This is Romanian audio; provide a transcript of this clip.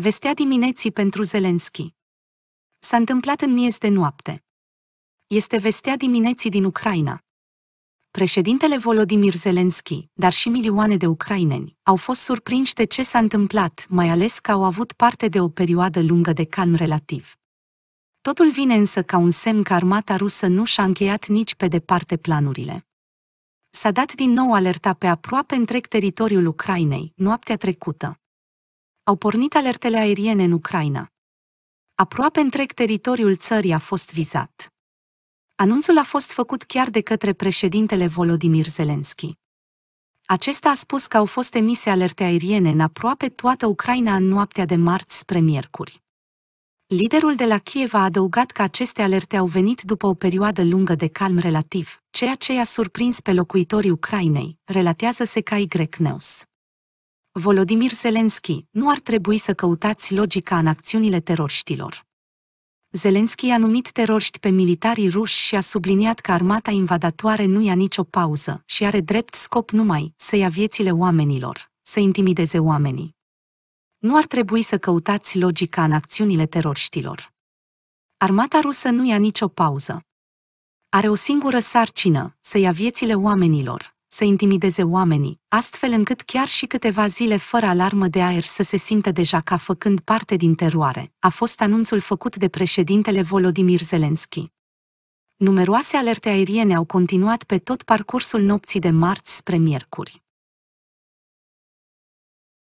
Vestea dimineții pentru Zelenski. S-a întâmplat în miez de noapte. Este vestea dimineții din Ucraina. Președintele Volodimir Zelenski, dar și milioane de ucraineni, au fost surprinși de ce s-a întâmplat, mai ales că au avut parte de o perioadă lungă de calm relativ. Totul vine însă ca un semn că armata rusă nu și-a încheiat nici pe departe planurile. S-a dat din nou alerta pe aproape întreg teritoriul Ucrainei, noaptea trecută, au pornit alertele aeriene în Ucraina. Aproape întreg teritoriul țării a fost vizat. Anunțul a fost făcut chiar de către președintele Volodimir Zelenski. Acesta a spus că au fost emise alerte aeriene în aproape toată Ucraina în noaptea de marți spre miercuri. Liderul de la Kiev a adăugat că aceste alerte au venit după o perioadă lungă de calm relativ, ceea ce i-a surprins pe locuitorii Ucrainei, relatează SKY News. Volodimir Zelenski, nu ar trebui să căutați logica în acțiunile teroriștilor. Zelenski a numit teroriști pe militarii ruși și a subliniat că armata invadatoare nu ia nicio pauză și are drept scop numai să ia viețile oamenilor, să intimideze oamenii. Nu ar trebui să căutați logica în acțiunile teroriștilor. Armata rusă nu ia nicio pauză. Are o singură sarcină, să ia viețile oamenilor, să intimideze oamenii, astfel încât chiar și câteva zile fără alarmă de aer să se simtă deja ca făcând parte din teroare, a fost anunțul făcut de președintele Volodimir Zelensky. Numeroase alerte aeriene au continuat pe tot parcursul nopții de marți spre miercuri.